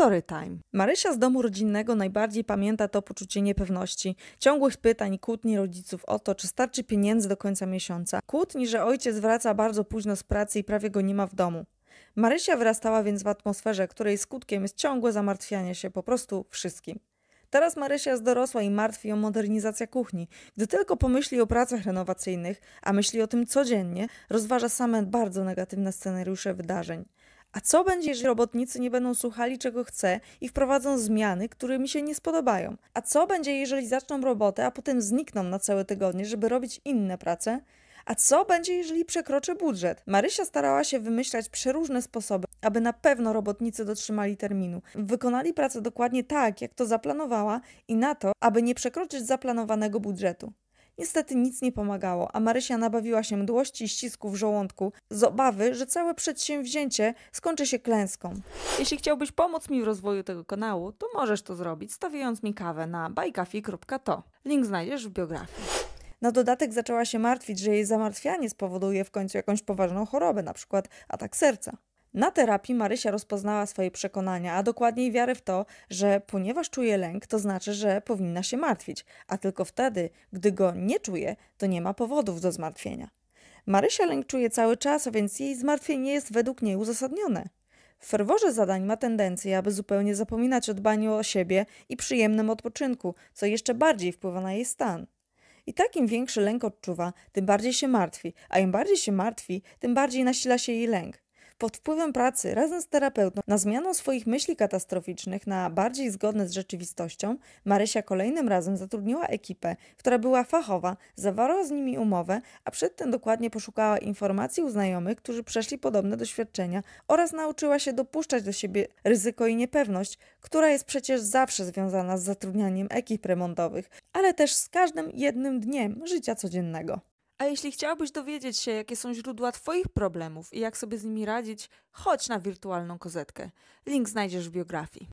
Storytime. Marysia z domu rodzinnego najbardziej pamięta to poczucie niepewności, ciągłych pytań i kłótni rodziców o to, czy starczy pieniędzy do końca miesiąca. Kłótni, że ojciec wraca bardzo późno z pracy i prawie go nie ma w domu. Marysia wyrastała więc w atmosferze, której skutkiem jest ciągłe zamartwianie się po prostu wszystkim. Teraz Marysia jest dorosła i martwi ją modernizacja kuchni. Gdy tylko pomyśli o pracach renowacyjnych, a myśli o tym codziennie, rozważa same bardzo negatywne scenariusze wydarzeń. A co będzie, jeżeli robotnicy nie będą słuchali, czego chce i wprowadzą zmiany, które mi się nie spodobają? A co będzie, jeżeli zaczną robotę, a potem znikną na całe tygodnie, żeby robić inne prace? A co będzie, jeżeli przekroczę budżet? Marysia starała się wymyślać przeróżne sposoby, aby na pewno robotnicy dotrzymali terminu. Wykonali pracę dokładnie tak, jak to zaplanowała i na to, aby nie przekroczyć zaplanowanego budżetu. Niestety nic nie pomagało, a Marysia nabawiła się mdłości i ścisku w żołądku z obawy, że całe przedsięwzięcie skończy się klęską. Jeśli chciałbyś pomóc mi w rozwoju tego kanału, to możesz to zrobić stawiając mi kawę na bajkafi.to. Link znajdziesz w biografii. Na dodatek zaczęła się martwić, że jej zamartwianie spowoduje w końcu jakąś poważną chorobę, np. atak serca. Na terapii Marysia rozpoznała swoje przekonania, a dokładniej wiarę w to, że ponieważ czuje lęk, to znaczy, że powinna się martwić, a tylko wtedy, gdy go nie czuje, to nie ma powodów do zmartwienia. Marysia lęk czuje cały czas, a więc jej zmartwienie jest według niej uzasadnione. W ferworze zadań ma tendencję, aby zupełnie zapominać o dbaniu o siebie i przyjemnym odpoczynku, co jeszcze bardziej wpływa na jej stan. I tak im większy lęk odczuwa, tym bardziej się martwi, a im bardziej się martwi, tym bardziej nasila się jej lęk. Pod wpływem pracy razem z terapeutą na zmianę swoich myśli katastroficznych na bardziej zgodne z rzeczywistością, Marysia kolejnym razem zatrudniła ekipę, która była fachowa, zawarła z nimi umowę, a przedtem dokładnie poszukała informacji u znajomych, którzy przeszli podobne doświadczenia oraz nauczyła się dopuszczać do siebie ryzyko i niepewność, która jest przecież zawsze związana z zatrudnianiem ekip remontowych, ale też z każdym jednym dniem życia codziennego. A jeśli chciałbyś dowiedzieć się, jakie są źródła Twoich problemów i jak sobie z nimi radzić, chodź na wirtualną kozetkę. Link znajdziesz w biografii.